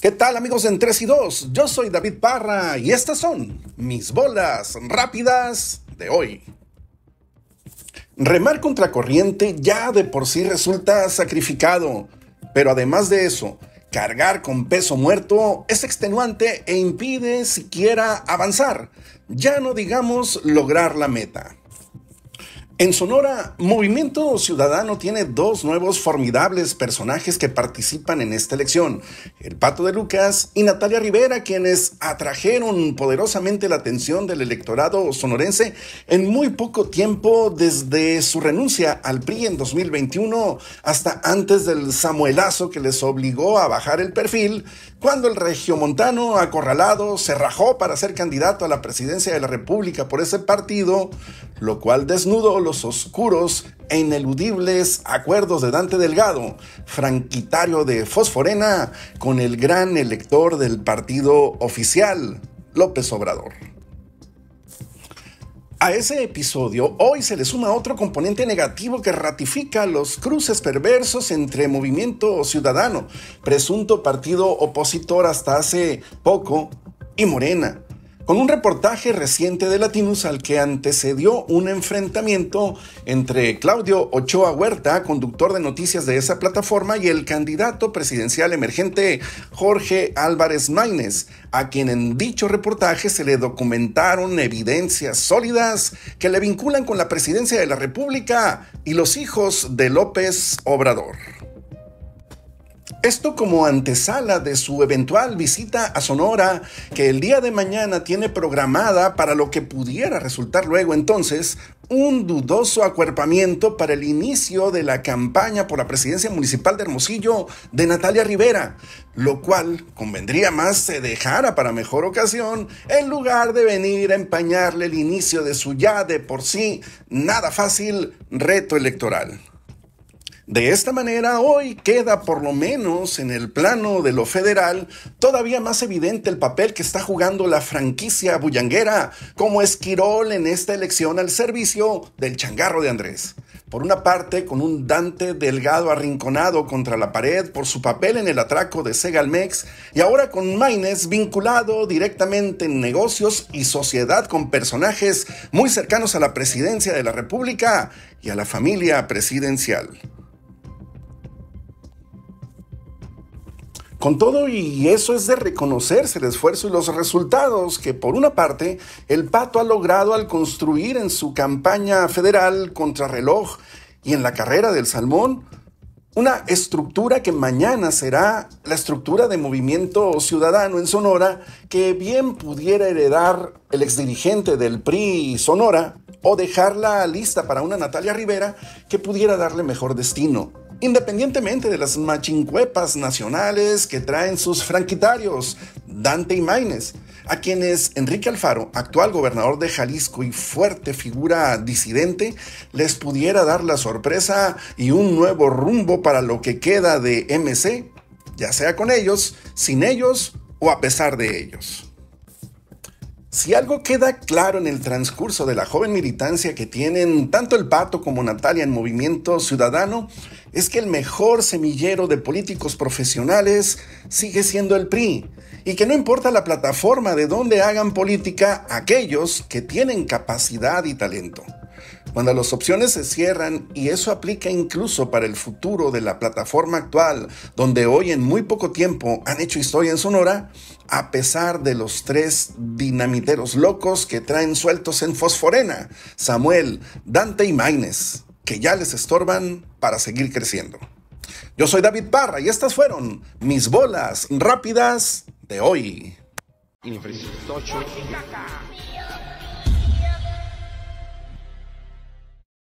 ¿Qué tal amigos en 3 y 2? Yo soy David Parra y estas son mis bolas rápidas de hoy. Remar contra corriente ya de por sí resulta sacrificado, pero además de eso, cargar con peso muerto es extenuante e impide siquiera avanzar, ya no digamos lograr la meta. En Sonora, Movimiento Ciudadano tiene dos nuevos formidables personajes que participan en esta elección, el Pato de Lucas y Natalia Rivera, quienes atrajeron poderosamente la atención del electorado sonorense en muy poco tiempo desde su renuncia al PRI en 2021 hasta antes del Samuelazo que les obligó a bajar el perfil, cuando el regiomontano acorralado se rajó para ser candidato a la presidencia de la República por ese partido, lo cual desnudó los oscuros e ineludibles acuerdos de Dante Delgado, franquitario de Fosforena, con el gran elector del partido oficial, López Obrador. A ese episodio hoy se le suma otro componente negativo que ratifica los cruces perversos entre Movimiento Ciudadano, presunto partido opositor hasta hace poco, y Morena, con un reportaje reciente de Latinus al que antecedió un enfrentamiento entre Claudio Ochoa Huerta, conductor de noticias de esa plataforma, y el candidato presidencial emergente Jorge Álvarez Maínez, a quien en dicho reportaje se le documentaron evidencias sólidas que le vinculan con la presidencia de la República y los hijos de López Obrador. Esto como antesala de su eventual visita a Sonora, que el día de mañana tiene programada para lo que pudiera resultar luego entonces un dudoso acuerpamiento para el inicio de la campaña por la presidencia municipal de Hermosillo de Natalia Rivera, lo cual convendría más se dejara para mejor ocasión en lugar de venir a empañarle el inicio de su ya de por sí nada fácil reto electoral. De esta manera, hoy queda, por lo menos en el plano de lo federal, todavía más evidente el papel que está jugando la franquicia bullanguera como esquirol en esta elección al servicio del changarro de Andrés. Por una parte, con un Dante Delgado arrinconado contra la pared por su papel en el atraco de Segalmex, y ahora con Maines vinculado directamente en negocios y sociedad con personajes muy cercanos a la presidencia de la República y a la familia presidencial. Con todo y eso es de reconocerse el esfuerzo y los resultados que por una parte el Pato ha logrado al construir en su campaña federal contrarreloj y en la carrera del Salmón una estructura que mañana será la estructura de movimiento ciudadano en Sonora que bien pudiera heredar el exdirigente del PRI Sonora o dejarla lista para una Natalia Rivera que pudiera darle mejor destino. Independientemente de las machincuepas nacionales que traen sus franquitarios, Dante y Maines, a quienes Enrique Alfaro, actual gobernador de Jalisco y fuerte figura disidente, les pudiera dar la sorpresa y un nuevo rumbo para lo que queda de MC, ya sea con ellos, sin ellos o a pesar de ellos. Si algo queda claro en el transcurso de la joven militancia que tienen tanto el Pato como Natalia en Movimiento Ciudadano, es que el mejor semillero de políticos profesionales sigue siendo el PRI y que no importa la plataforma de donde hagan política, aquellos que tienen capacidad y talento. Cuando las opciones se cierran, y eso aplica incluso para el futuro de la plataforma actual, donde hoy en muy poco tiempo han hecho historia en Sonora, a pesar de los tres dinamiteros locos que traen sueltos en Fosforena, Samuel, Dante y Magnes que ya les estorban para seguir creciendo. Yo soy David Parra y estas fueron mis bolas rápidas de hoy.